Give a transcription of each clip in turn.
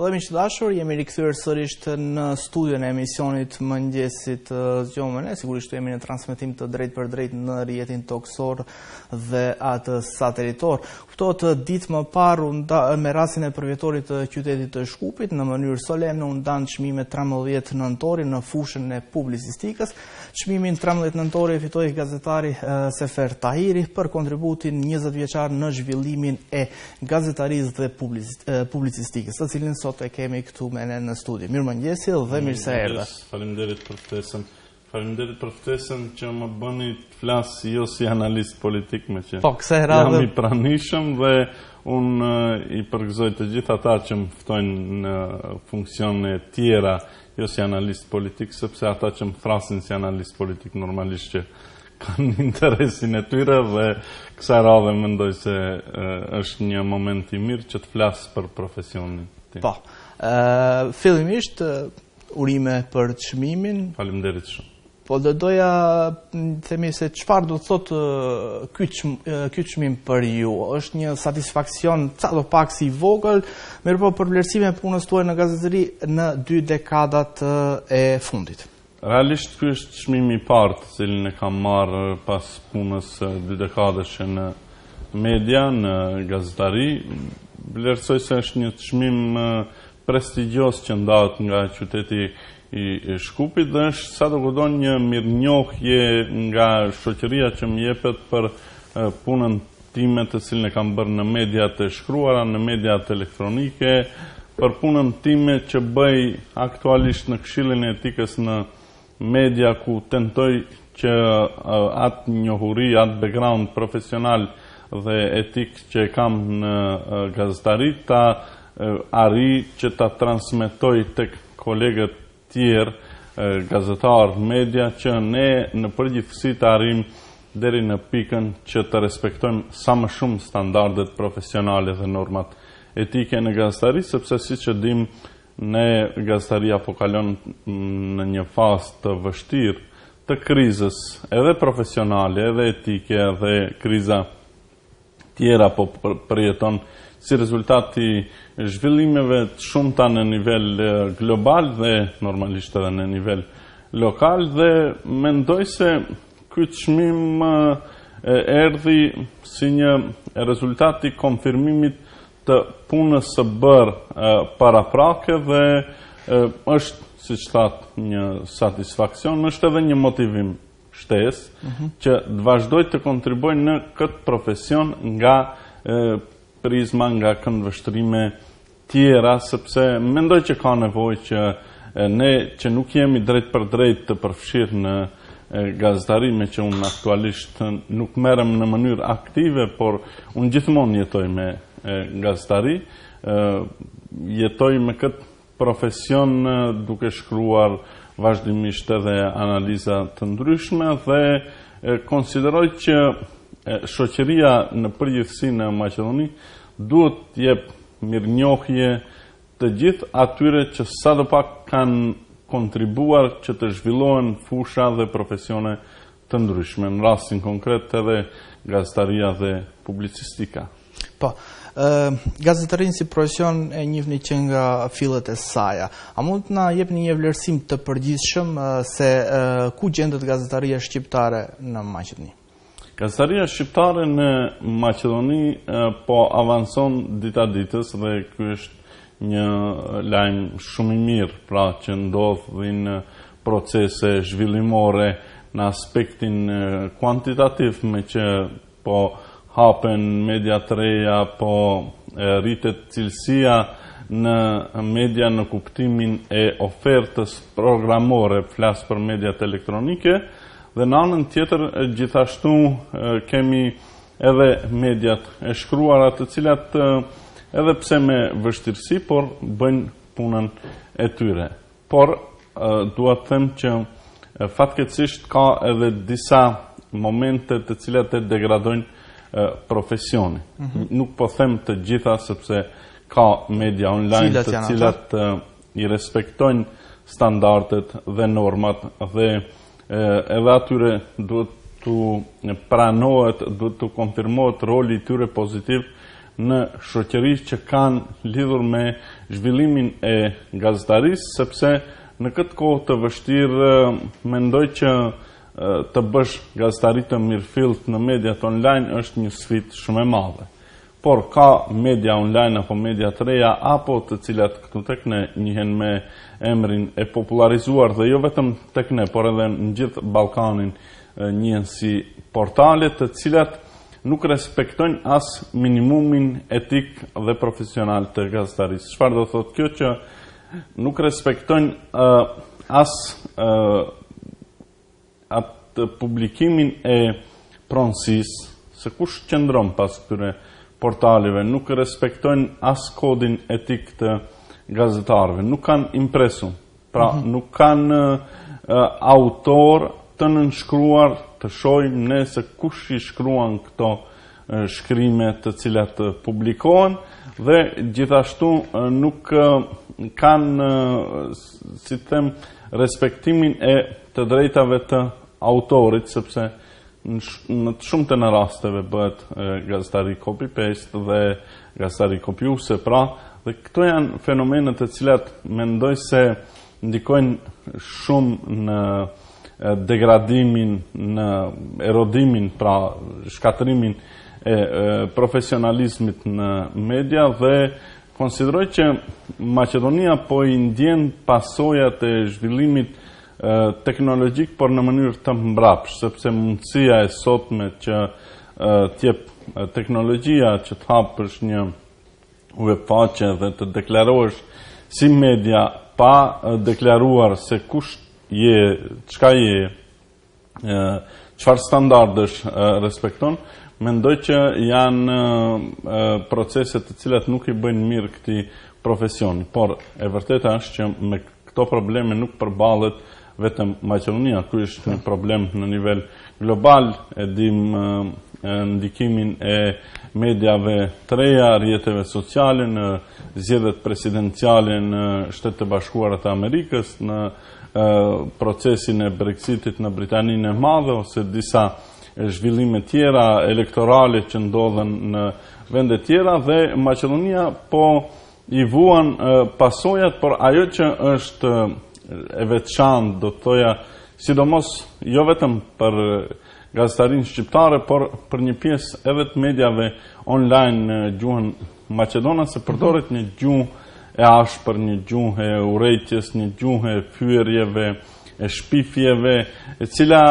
Po dhe miqë dashur, jemi rikëthyrë sërisht në studion e emisionit mëngjesit zgjomën e, sigurisht të jemi në transmitim të drejt për drejt në rjetin toksor dhe atë sateritor. Këto të ditë më paru me rasin e përvjetorit të qytetit të shkupit, në mënyrë solem në undan qmime 13 nëntori në fushën e publicistikës, qmimin 13 nëntori e fitoj gazetari Sefer Tahiri për kontributin 20 vjeqar në zhvillimin e gazetariz dhe publicistikës, të cilin sot e kemi këtu mene në studi. Mirë më njësi dhe mirë se erdhe. Falim derit për ftesën. Falim derit për ftesën që më bëni të flasë jo si analist politik me që. Po, këse herë dhe... Jam i pranishëm dhe unë eh, i përgëzoj të gjitha ta që më ftojnë në funksione tjera jo si analist politik, sepse ata që më thrasin si analist politik normalisht që kanë interesin e tyre dhe kësa radhe mendoj se eh, është një moment i mirë që të flasë për profesionin. Po. Ë, fillimisht urime për çmimin. Faleminderit shumë. Po do doja themi se çfarë do të thotë ky ky çmim për ju? Është një satisfaksion ca pak si vogël, mirëpo për vlerësimin e punës tuaj në gazetari në dy dekadat e fundit. Realisht ky është çmimi i parë të cilin e kam marr pas punës dy dekadash në media, në gazetari blersoj se është një të shmim prestigios që ndatë nga qyteti i Shkupit dhe është sa të godon një mirë njohje nga shoqëria që më jepet për punën time të cilën e kam bërë në mediat e shkruara, në mediat elektronike, për punën time që bëj aktualisht në këshillin e etikës në media ku tentoj që atë njohuri, atë background profesional dhe etik që kam në gazetari ta ari që ta transmitoj të kolegët tjerë gazetarë media që ne në përgjithësi të arrim deri në pikën që të respektojmë sa më shumë standardet profesionale dhe normat etike në gazetari sepse si që dim ne gazetari apokalon në një fas të vështirë të krizës edhe profesionale edhe etike edhe kriza tjera po përjeton si rezultati zhvillimeve të shumëta në nivel global dhe normalisht edhe në nivel lokal dhe mendoj se këtë shmim erdi si një rezultati konfirmimit të punës së bërë para prake dhe është, si që thatë, një satisfakcion, është edhe një motivim shtes, që të vazhdoj të kontriboj në këtë profesion nga prizma, nga këndvështrime tjera, sepse mendoj që ka nevoj që ne që nuk jemi drejt për drejt të përfshirë në gazdarime që unë aktualisht nuk merem në mënyrë aktive, por unë gjithmonë jetoj me gazdari, jetoj me këtë profesion duke shkruar vazhdimisht edhe analiza të ndryshme dhe konsideroj që shoqëria në përgjithësi në Maqedoni duhet të mirë mirënjohje të gjithë atyre që sa pak kanë kontribuar që të zhvillohen fusha dhe profesione të ndryshme në rastin konkret edhe gazetaria dhe publicistika Po, gazetarin si profesion e një që nga filet e saja. A mund të na jep një vlerësim të përgjithshëm se ku gjendët gazetaria shqiptare në Maqedoni? Gazetaria shqiptare në Maqedoni po avanson dita ditës dhe kjo është një lajmë shumë i mirë pra që ndodhë dhe në procese zhvillimore në aspektin kuantitativ me që po nështë hapen media të reja, po rritet cilësia në media në kuptimin e ofertës programore flasë për mediat elektronike, dhe në anën tjetër gjithashtu kemi edhe mediat e shkruarat të cilat edhe pse me vështirësi, por bëjnë punën e tyre. Por, duat të them që fatkecisht ka edhe disa momente të cilat e degradojnë profesioni. Mhm. Nuk po them të gjitha sepse ka media online të cilat i respektojnë standartet dhe normat dhe edhe atyre duhet të pranohet, duhet të konfirmohet roli tyre pozitiv në shëqëri që kanë lidhur me zhvillimin e gazetarisë, sepse në këtë kohë të vështirë, mendoj që të bësh gazetarit të mirëfilt në mediat online është një sfit shumë e madhe. Por, ka media online apo media të reja, apo të cilat këtu tekne njëhen me emrin e popularizuar dhe jo vetëm tekne, por edhe në gjithë Balkanin njëhen si portalet të cilat nuk respektojnë asë minimumin etik dhe profesional të gazetarisë. Shfar do thotë kjo që nuk respektojnë asë atë publikimin e pronsis, se kush qëndron pas këtyre portalive, nuk respektojnë as kodin etik të gazetarve, nuk kanë impresum, pra mhm. nuk kanë autor të nënshkruar të shojmë ne se kush i shkruan këto shkrimet të cilat publikohen dhe gjithashtu nuk kanë, si të them, respektimin e të drejtave të autorit, sepse në, sh në të shumë të në rasteve bëhet gazetari copy-paste dhe gazetari copy-use, pra, dhe këto janë fenomenet të cilat mendoj se ndikojnë shumë në degradimin, në erodimin, pra shkatrimin e, e profesionalizmit në media dhe konsideroj që Macedonia po i ndjen pasojat e zhvillimit e, teknologjik, por në mënyrë të mbrapsh, sepse mundësia e sotme që tjep teknologjia që të hapësh një uefaqe dhe të deklarosh si media pa deklaruar se kush je, qka je, qfar standardesh respekton, mendoj që janë proceset të cilat nuk i bëjnë mirë këti profesion, por e vërteta është që me këto probleme nuk përbalet vetëm Macedonia, kërë është një problem në nivel global, e dim ndikimin e mediave të reja, rjetëve sociale në zjedhet presidenciale në shtetë të bashkuarët të Amerikës, në procesin e Brexitit në Britaninë e madhe, ose disa zhvillime tjera, elektorale që ndodhen në vende tjera, dhe Macedonia po i vuan pasojat, por ajo që është e veçantë, do të toja, sidomos jo vetëm për gazetarin shqiptare, por për një piesë edhe të medjave online në gjuhën Macedona, se përdoret një gjuhë e ashpër, një gjuhë e urejtjes, një gjuhë e fyërjeve, e shpifjeve, e cila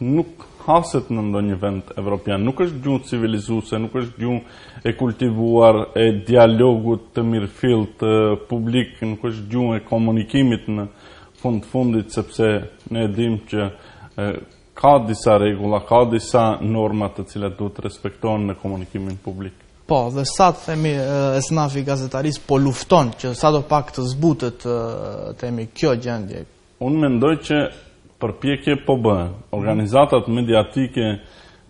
nuk haset në ndonjë vend evropian. Nuk është gjuhë civilizuese, nuk është gjuhë e kultivuar e dialogut të mirëfil të publik, nuk është gjuhë e komunikimit në fund fundit, sepse ne edhim që e, ka disa regula, ka disa normat të cilat duhet respektohen në komunikimin publik. Po, dhe sa të themi esnafi gazetaris po lufton që sa do pak të zbutët të themi kjo gjendje? Unë mendoj që përpjekje po bëhen. Organizatat mediatike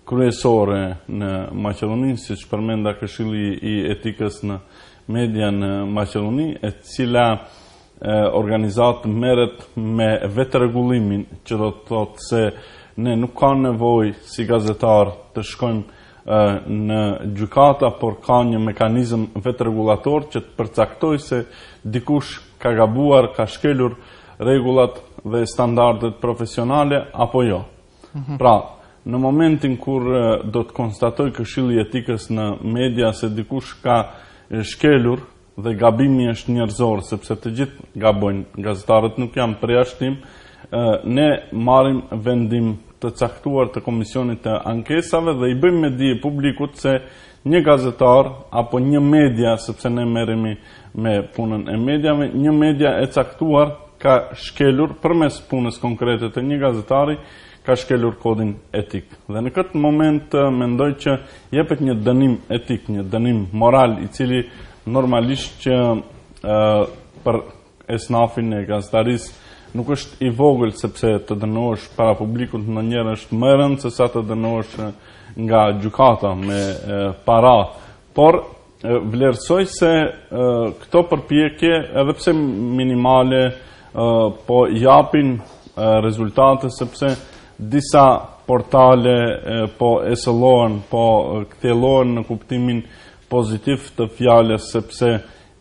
kryesore në Macedonin, si që përmenda këshili i etikës në media në Macedonin, e cila organizatë meret me vetë regullimin, që do të thotë se ne nuk ka nevoj si gazetar të shkojmë në gjukata, por ka një mekanizm vetë regulator që të përcaktoj se dikush ka gabuar, ka shkelur regulat dhe standardet profesionale apo jo. Mhm. Pra, në momentin kur do të konstatoj këshilli i etikës në media se dikush ka shkelur dhe gabimi është njerëzor sepse të gjithë gabojnë, gazetarët nuk janë përjashtim, ne marrim vendim të caktuar të komisionit të ankesave dhe i bëjmë me di publikut se një gazetar apo një media sepse ne merremi me punën e mediave, një media e caktuar ka shkelur për mes punës konkrete të një gazetari, ka shkelur kodin etik. Dhe në këtë moment mendoj që jepet një dënim etik, një dënim moral, i cili normalisht që për esnafin e gazetaris nuk është i vogël sepse të dënohësh para publikut në njërë është mërën, se sa të dënohësh nga gjukata me para. Por, vlerësoj se këto përpjekje, edhe pse minimale, po japin rezultate sepse disa portale po esëllohen, po këthelohen në kuptimin pozitiv të fjale sepse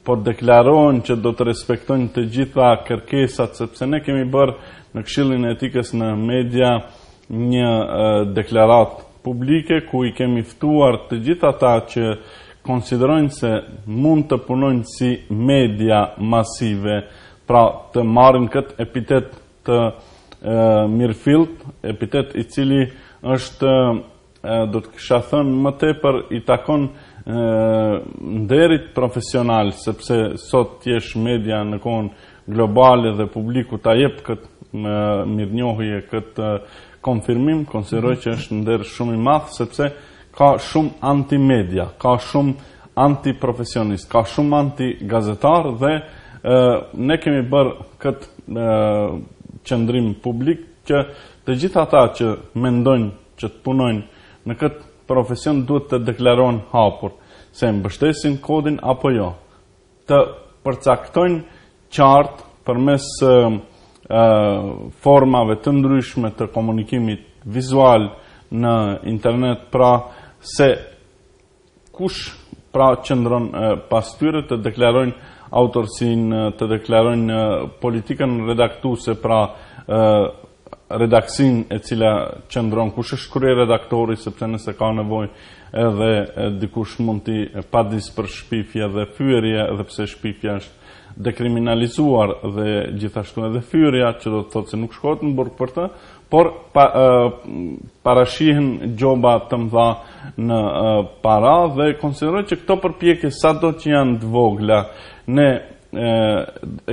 po deklarohen që do të respektojnë të gjitha kërkesat sepse ne kemi bërë në këshillin etikës në media një deklarat publike ku i kemi ftuar të gjitha ta që konsiderojnë se mund të punojnë si media masive pra të marrin këtë epitet të mirëfilt, epitet i cili është do të kësha thënë më te për i takon nderit profesional, sepse sot tjesh media në kohën globale dhe publiku ta jep këtë mirë njohëje, këtë konfirmim, konsideroj që është nderë shumë i mathë, sepse ka shumë anti-media, ka shumë anti-profesionist, ka shumë anti-gazetar dhe ne kemi bërë këtë e, qëndrim publik që të gjithë ata që mendojnë që të punojnë në këtë profesion duhet të deklarojnë hapur se më bështesin kodin apo jo të përcaktojnë qartë për mes e, e, formave të ndryshme të komunikimit vizual në internet pra se kush pra qëndron pas tyre të deklarojnë autorsin të deklarojnë politikën redaktuse, pra redaksin e cila qëndronë, kush është kërë redaktori, sepse nëse ka nevoj edhe dikush mund t'i padis për shpifja dhe fyërje, edhe pse shpifja është dekriminalizuar dhe gjithashtu edhe fyërja, që do të thotë se nuk shkotë në burg për të, por pa, uh, parashihën gjoba të mdha në uh, para dhe konsideroj që këto përpjekje sa do që janë të vogla ne uh,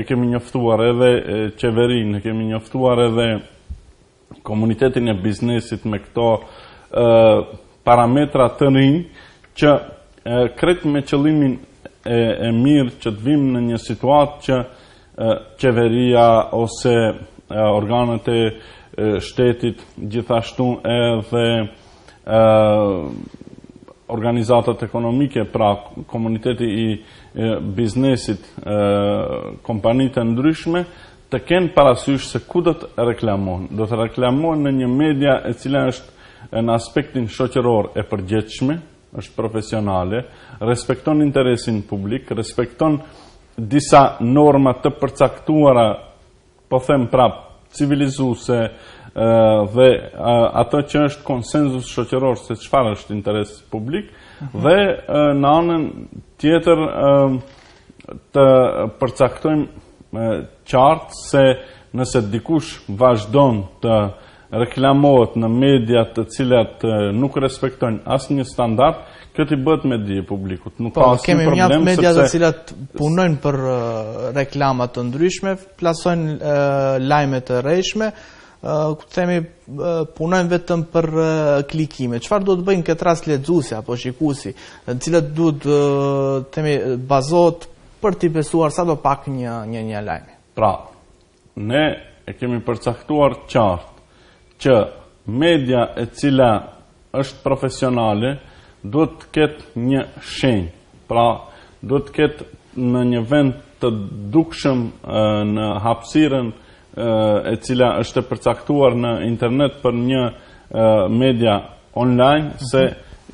e kemi njoftuar edhe uh, qeverin, e kemi njoftuar edhe komunitetin e biznesit me këto uh, parametra të rinj që uh, kret me qëllimin e, e mirë që të vim në një situatë që uh, qeveria ose uh, organet e shtetit gjithashtu edhe organizatët ekonomike, pra komuniteti i biznesit, kompanitë e ndryshme, të kenë parasysh se ku do të reklamon. Do të reklamon në një media e cila është në aspektin shoqëror e përgjeqme, është profesionale, respekton interesin publik, respekton disa norma të përcaktuara, po them prapë, civilizuse dhe ato që është konsenzus shoqëror se qëfar është interes publik mhm. dhe në anën tjetër të përcaktojmë qartë se nëse dikush vazhdon të reklamohet në mediat të cilat nuk respektojnë asë një standart, këtë i bët me dje publikut. Nuk po, ka një problem, kemi mjatë mediat të cilat punojnë për reklamat të ndryshme, plasojnë lajmet të rejshme, ku të themi punojnë vetëm për klikime. Qëfar do të bëjnë këtë ras ledzusi apo shikusi, në cilat du të themi bazot për t'i besuar sa do pak një lajme. Pra, ne e kemi përcaktuar qartë që media e cila është profesionale duhet të ketë një shenjë. Pra, duhet të ketë në një vend të dukshëm në hapsiren e cila është përcaktuar në internet për një media online mhm. se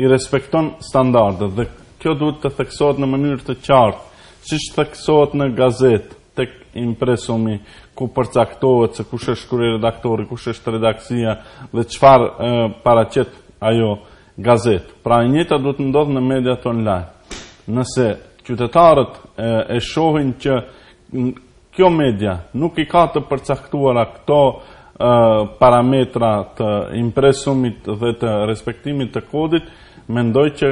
i respekton standardet dhe kjo duhet të theksohet në mënyrë të qartë, që që theksohet në gazetë, të impresumi ku përcaktohet se kush është kërë redaktori, kush është redaksia dhe qëfar paracet ajo gazet. Pra njëta du të ndodhë në mediat online. Nëse qytetarët e shohin që kjo media nuk i ka të përcaktuara këto parametra të impresumit dhe të respektimit të kodit, Mendoj që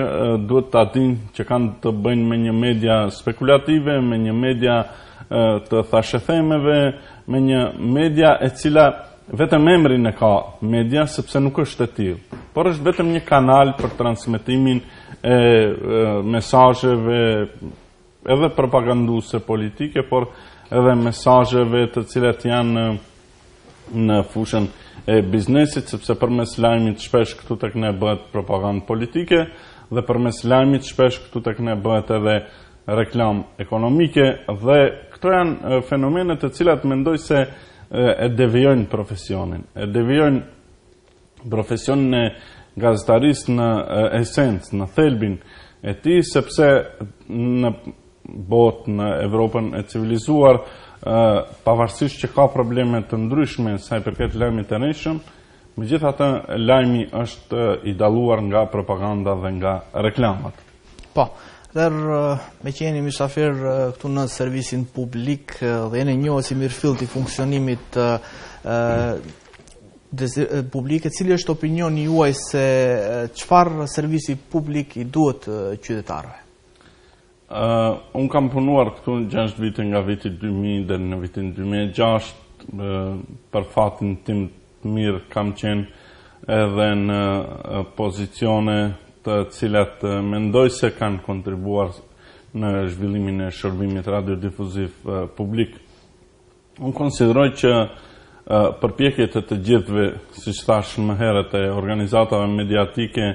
duhet të atin që kanë të bëjnë me një media spekulative, me një media të thashethemeve me një media e cila vetëm emrin e ka media sepse nuk është të tivë, por është vetëm një kanal për transmitimin e mesajëve edhe propaganduse politike, por edhe mesajëve të cilat janë në fushën e biznesit, sepse për mes lajmit shpesh këtu të këne bëhet propagandë politike dhe për mes lajmit shpesh këtu të këne bëhet edhe reklam ekonomike dhe këto janë fenomenet të cilat mendoj se e devijojnë profesionin. E devijojnë profesionin e gazetarist në esenc, në thelbin e ti, sepse në botë në Evropën e civilizuar, pavarësisht që ka probleme të ndryshme sa i përket lajmi të rëshëm, me gjitha të lajmi është idaluar nga propaganda dhe nga reklamat. Po, dhe eh, me qeni misafir eh, këtu në servisin publik eh, dhe jene njohë si mirë fill të funksionimit publik, e cilë është opinion një uaj se qëfar servisi publik i duhet qydetarve? Unë kam punuar këtu në 6 vitën nga vitit 2000 dhe në vitin 2006 për fatin tim të mirë kam qenë edhe në pozicione të cilat mendoj se kanë kontribuar në zhvillimin e shërbimit radiodifuziv publik. Unë konsideroj që përpjekjet e të gjithve, si që thash më heret e organizatave mediatike,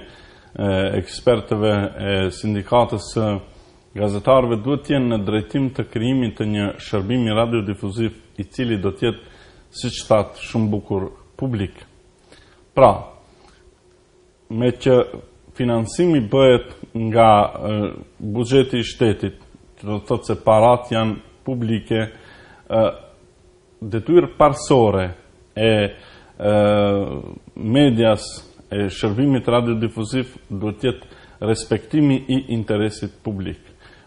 ekspertëve e sindikatës gazetarëve duhet të jenë në drejtim të krijimit të një shërbimi radiodifuziv i cili do të jetë siç thatë shumë bukur publik. Pra, me që financimi bëhet nga bugjeti i shtetit, që do të thotë se parat janë publike, detyrë parsore e medias e shërbimit radiodifuziv do tjetë respektimi i interesit publik.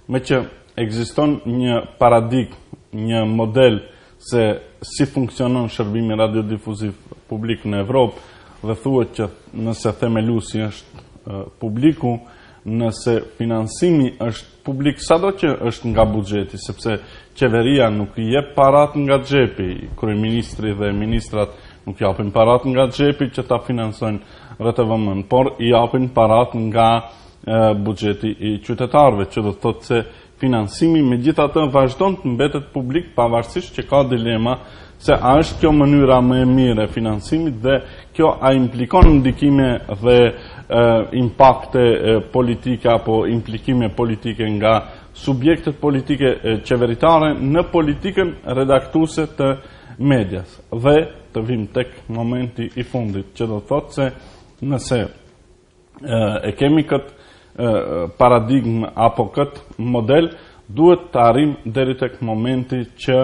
Me që egziston një paradik, një model se si funksionon shërbimi radiodifuziv publik në Evropë dhe thua që nëse themelusi është publiku nëse finansimi është publik sa do që është nga bugjeti, sepse qeveria nuk i e parat nga gjepi, kërë ministri dhe ministrat nuk i apin parat nga gjepi që ta finansojnë rëtë por i apin parat nga bugjeti i qytetarve, që do të thotë që financimi me gjitha të vazhdojnë të mbetet publik pavarësisht që ka dilema se a është kjo mënyra më e mire financimit dhe kjo a implikon në ndikime dhe impakte politike apo implikime politike nga subjektet politike qeveritare në politikën redaktuse të medjas dhe të vim tek momenti i fundit që do të thotë se nëse e kemi këtë paradigmë apo këtë model, duhet të arim deri të këtë momenti që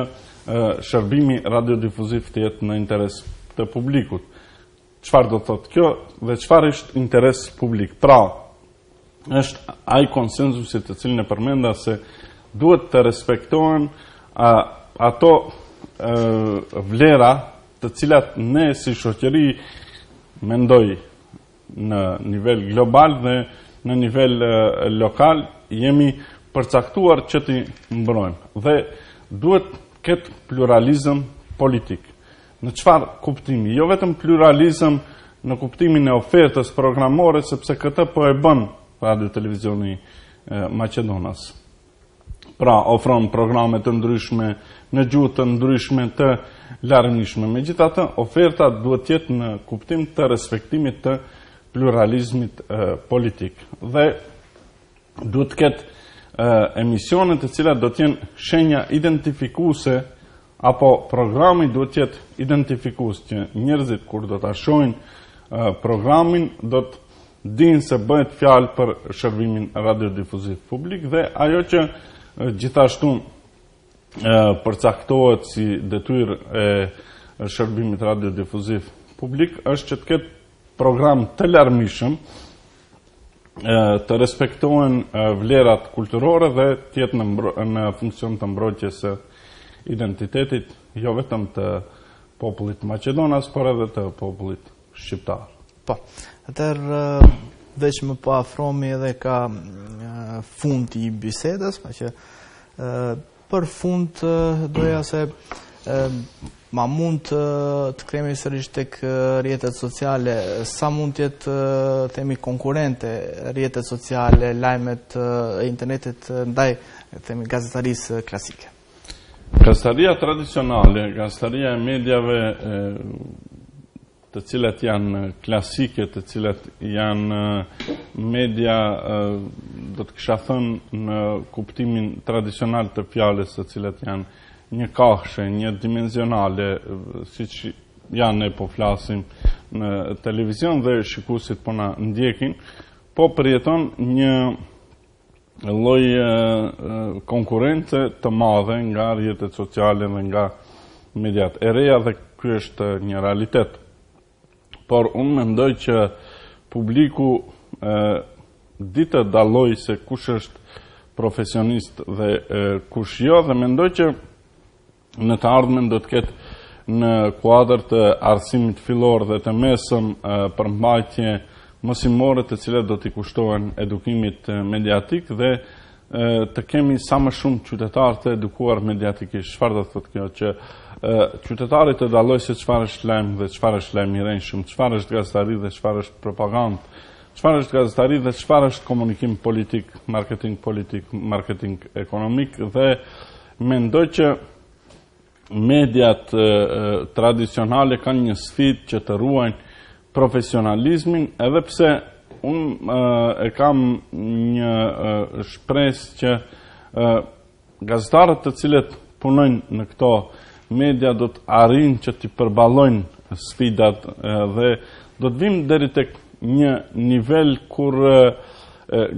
shërbimi radiodifuziv të jetë në interes të publikut. Qëfar do të thotë kjo dhe qëfar ishtë interes publik? Pra, është aj konsenzusit të cilën e përmenda se duhet të respektohen ato vlera të cilat ne si shokjeri mendoj në nivel global dhe në nivel lokal, jemi përcaktuar që të mbrojmë. Dhe duhet këtë pluralizm politik. Në qëfar kuptimi? Jo vetëm pluralizm në kuptimin e ofertës programore, sepse këtë po e bën Radio Televizioni Macedonas. Pra, ofron programet të ndryshme, në gjutë të ndryshme, të larmishme. Me gjitha të, oferta duhet jetë në kuptim të respektimit të pluralizmit politik. Dhe du të ketë emisionet të cilat do tjenë shenja identifikuse apo programi du t'jet identifikus që njërzit kur do t'a ashojnë programin do të dinë se bëhet fjalë për shërbimin radiodifuzit publik dhe ajo që gjithashtu përcaktohet si detyr e shërbimit radiodifuzit publik është që të ketë program të larmishëm, të respektohen vlerat kulturore dhe tjetë në funksion të mbrojtjes e identitetit, jo vetëm të popullit Macedonas, por edhe të popullit Shqiptar. Po, atër veç më po afromi edhe ka fund i bisedës, pa që për fund doja se ma mund të të kremi sërish të kë rjetet sociale, sa mund të jetë, themi, konkurente rjetet sociale, lajmet e internetit, ndaj, themi, gazetarisë klasike? Gazetaria tradicionale, gazetaria e medjave të cilat janë klasike, të cilat janë media, do të kësha thënë në kuptimin tradicional të fjales të cilat janë një kahshe, një dimenzionale, si që janë ne po flasim në televizion dhe shikusit po në ndjekin, po përjeton një loj konkurence të madhe nga rjetet sociale dhe nga mediat e reja dhe kjo është një realitet. Por unë me ndoj që publiku ditë daloj se kush është profesionist dhe kush jo dhe me ndoj që në të ardhmen do të ketë në kuadrë të arsimit filor dhe të mesëm për mbajtje mësimore të cilet do t'i kushtohen edukimit mediatik dhe të kemi sa më shumë qytetarë të edukuar mediatikisht. i shfarë dhe të kjo që qytetarit të daloj se qëfar është lem dhe qëfar është lem i rejnë shumë qëfar është gazetari dhe qëfar është propagand qëfar është gazetari dhe qëfar është komunikim politik, marketing politik marketing ekonomik dhe mendoj që mediat tradicionale kanë një sfit që të ruajnë profesionalizmin, edhe pse unë e kam një shpres që gazetarët të cilet punojnë në këto media do të arinë që t'i përbalojnë sfidat dhe do të vim deri të një nivel kur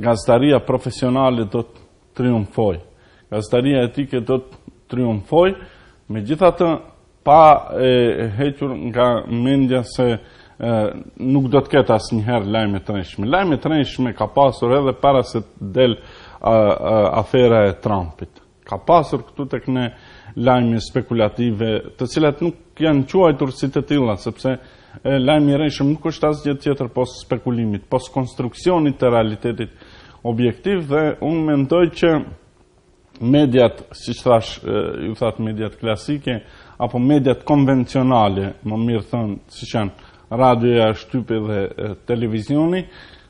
gazetaria profesionale do të triumfoj. Gazetaria etike do të triumfoj, Me gjitha të pa e hequr nga mendja se nuk do të ketë asë njëherë lajme të rejshme. Lajme të rejshme ka pasur edhe para se del afera e Trumpit. Ka pasur këtu të këne lajme spekulative të cilat nuk janë quajtur si të tila, sepse lajme i rejshme nuk është asë gjithë tjetër pos spekulimit, pos konstruksionit të realitetit objektiv dhe unë mendoj që mediat, si që thash, ju thatë mediat klasike, apo mediat konvencionale, më mirë thënë, si që janë radioja, shtype dhe televizioni,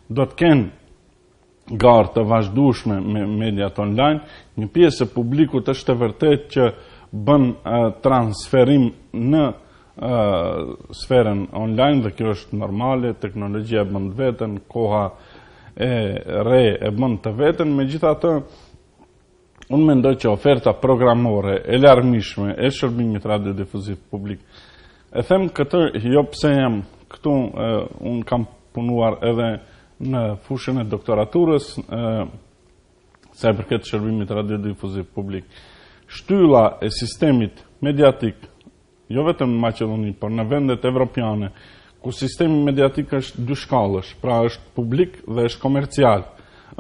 do të kenë garë të vazhdushme me mediat online, një piesë e është të shte vërtet që bën transferim në sferën online, dhe kjo është normale, teknologjia e bëndë vetën, koha e re e bëndë të vetën, me gjitha të nështë, unë mendoj që oferta programore, e larmishme, e shërbimit radiodifuzit publik, e them këtë, jo pëse jam këtu, unë kam punuar edhe në fushën e doktoraturës, se për këtë shërbimit radiodifuzit publik, shtylla e sistemit mediatik, jo vetëm në Macedoni, por në vendet evropiane, ku sistemi mediatik është dy shkallësh, pra është publik dhe është komercial,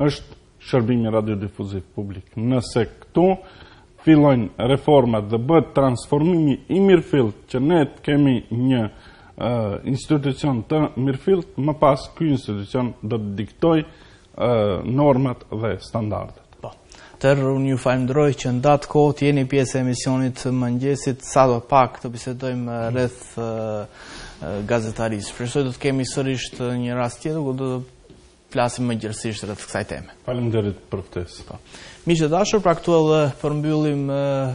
është shërbimi radiodifuziv publik. Nëse këtu fillojnë reformat dhe bëtë transformimi i mirëfilt që ne të kemi një institucion të mirëfilt, më pas këj institucion do të diktoj normat dhe standardet. Po. Tërë unë ju falimdroj që në datë kohë të jeni pjesë e emisionit mëngjesit, sa do pak të bisedojmë rreth gazetarisë. Shpresoj do të kemi sërisht një rast tjetë, ku do të flasim më gjërësisht rrëth kësaj teme. Falem dërit për pëtës. Po. Mi që dashër, pra këtu edhe përmbyllim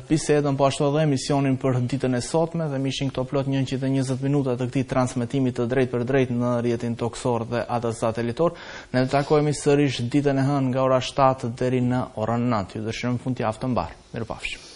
pisedën, po ashtu edhe emisionin për ditën e sotme, dhe mishin këto plot njën qitë e minuta të këti transmitimit të drejt për drejt në rjetin toksor dhe atës satelitor. Ne të takojemi sërish ditën e hën nga ora 7 dheri në ora 9. Ju dëshërëm fund të aftën barë. Mirë pafshëm.